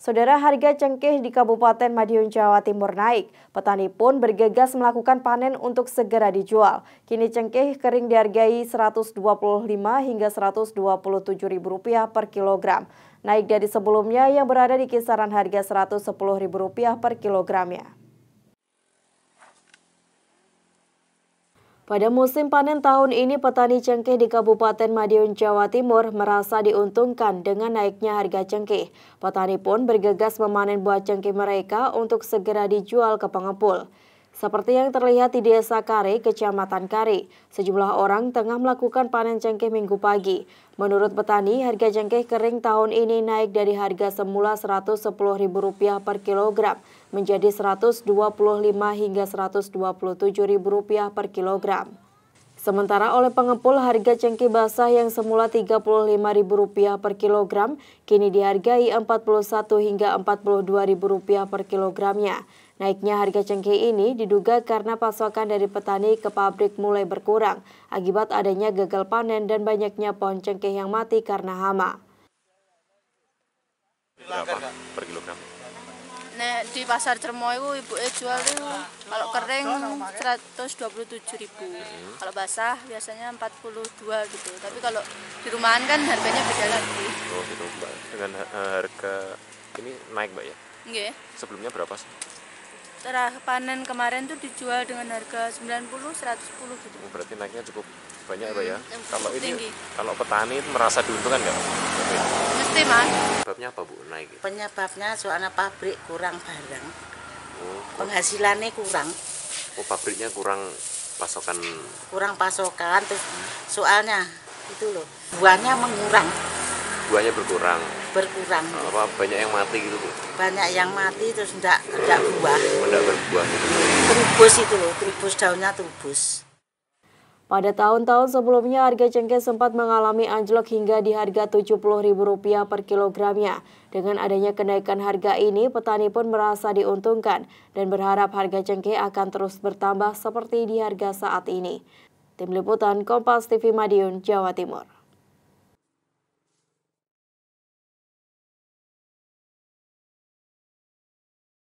Saudara harga cengkeh di Kabupaten Madiun, Jawa Timur naik. Petani pun bergegas melakukan panen untuk segera dijual. Kini cengkeh kering dihargai Rp125 hingga Rp127.000 per kilogram. Naik dari sebelumnya yang berada di kisaran harga Rp110.000 per kilogramnya. Pada musim panen tahun ini, petani cengkeh di Kabupaten Madiun, Jawa Timur merasa diuntungkan dengan naiknya harga cengkeh. Petani pun bergegas memanen buah cengkeh mereka untuk segera dijual ke pengepul. Seperti yang terlihat di Desa Kare, Kecamatan Kare, sejumlah orang tengah melakukan panen cengkeh minggu pagi. Menurut petani, harga cengkeh kering tahun ini naik dari harga semula Rp110.000 per kilogram menjadi rp 125000 hingga Rp127.000 per kilogram. Sementara oleh pengepul harga cengkeh basah yang semula Rp35.000 per kilogram kini dihargai Rp41 hingga Rp42.000 per kilogramnya. Naiknya harga cengkeh ini diduga karena pasokan dari petani ke pabrik mulai berkurang akibat adanya gagal panen dan banyaknya pohon cengkeh yang mati karena hama. Berapa per kilogram? nek di pasar Cermo itu E jual itu kalau kering seratus dua puluh tujuh ribu Kalau basah biasanya empat puluh dua gitu. Tapi kalau di rumahan kan harganya beda lagi. Oh, gitu mbak dengan eh, harga ini naik, Mbak ya? Nggih. Sebelumnya berapa sih? setelah panen kemarin tuh dijual dengan harga 90 110 gitu. Oh, berarti naiknya cukup banyak ya? hmm, apa ya? Kalau ini tinggi. kalau petani itu merasa diuntungkan nggak? Mesti mas. Penyebabnya apa bu naik? Penyebabnya soalnya pabrik kurang barang, oh, oh, penghasilannya kurang. Oh pabriknya kurang pasokan? Kurang pasokan terus soalnya itu loh buahnya mengurang. Buahnya berkurang berkurang. Apa banyak yang mati gitu bu? Banyak yang mati terus tidak tidak buah. Tidak berbuah. Terubus itu loh, terubus daunnya terubus. Pada tahun-tahun sebelumnya harga cengkeh sempat mengalami anjlok hingga di harga Rp70.000 per kilogramnya. Dengan adanya kenaikan harga ini, petani pun merasa diuntungkan dan berharap harga cengkeh akan terus bertambah seperti di harga saat ini. Tim Liputan Kompas TV Madiun, Jawa Timur.